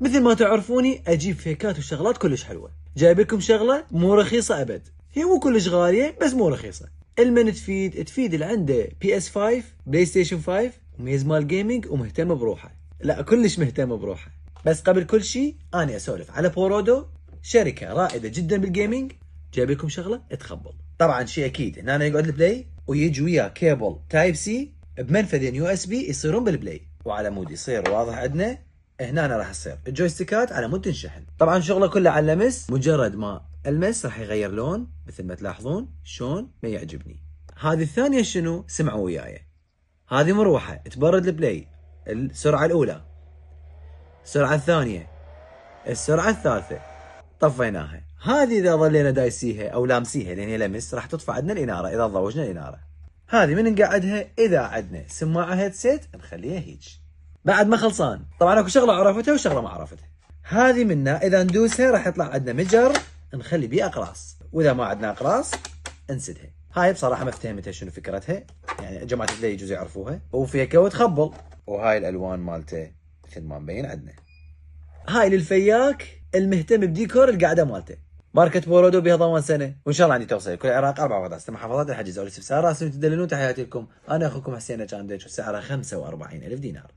مثل ما تعرفوني اجيب فيكات وشغلات كلش حلوه جايب لكم شغله مو رخيصه ابد هي مو كلش غاليه بس مو رخيصه المن تفيد تفيد اللي عنده بي اس 5 بلاي ستيشن 5 وميز مال جيمنج ومهتم بروحه لا كلش مهتم بروحه بس قبل كل شيء انا اسولف على بورودو شركه رائده جدا بالجيمنج جايب لكم شغله تخبل طبعا شيء اكيد ان انا يقعد البلاي ويجي وياه كيبل تايب سي بمنفذين يو اس بي يصيرون بالبلاي وعلى مود يصير واضح عندنا هنا راح تصير الجويستيكات على مود تنشحن طبعا شغله كله على اللمس مجرد ما المس راح يغير لون مثل ما تلاحظون شلون ما يعجبني هذه الثانيه شنو سمعوا وياي هذه مروحه تبرد البلاي السرعه الاولى السرعه الثانيه السرعه الثالثه طفيناها هذه اذا ظلينا دايسيها او لامسيها لان هي لمس راح تطفى عندنا الاناره اذا ضوجنا الاناره هذه من نقعدها اذا عندنا سماعه هيدسيت نخليها هيج بعد ما خلصان طبعا اكو شغله عرفتها وشغله ما عرفتها هذه منا اذا ندوسها راح يطلع عندنا مجر نخلي بيه اقراص واذا ما عندنا اقراص انسدها هاي بصراحه ما فهمتها شنو فكرتها يعني جماعه اللي يجوز يعرفوها وفيها كو تخبل وهاي الالوان مالته مثل ما مبين عندنا هاي للفياك المهتم بديكور القعده مالته ماركة بورودو بها ضمان سنه وان شاء الله عندي توصيل كل العراق اربع وضع ست محافظات الحجز او الاستفسار راسل تدللون تحياتي لكم انا اخوكم حسين كانديتش والسعر 45 الف دينار